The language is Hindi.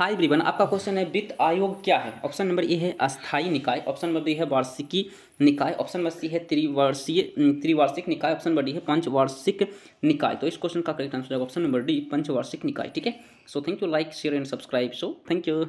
हाय ब्रिवन आपका क्वेश्चन है वित्त आयोग क्या है ऑप्शन नंबर ए है अस्थाई निकाय ऑप्शन नंबर बी है वार्षिकी निकाय ऑप्शन नंबर सी है त्रिवर्षीय त्रिवार्षिक निकाय ऑप्शन नंबर डी है पंचवार्षिक निकाय तो इस क्वेश्चन का करेक्ट आंसर होगा ऑप्शन नंबर डी पंचवार्षिक निकाय ठीक है so thank you like share and subscribe so thank you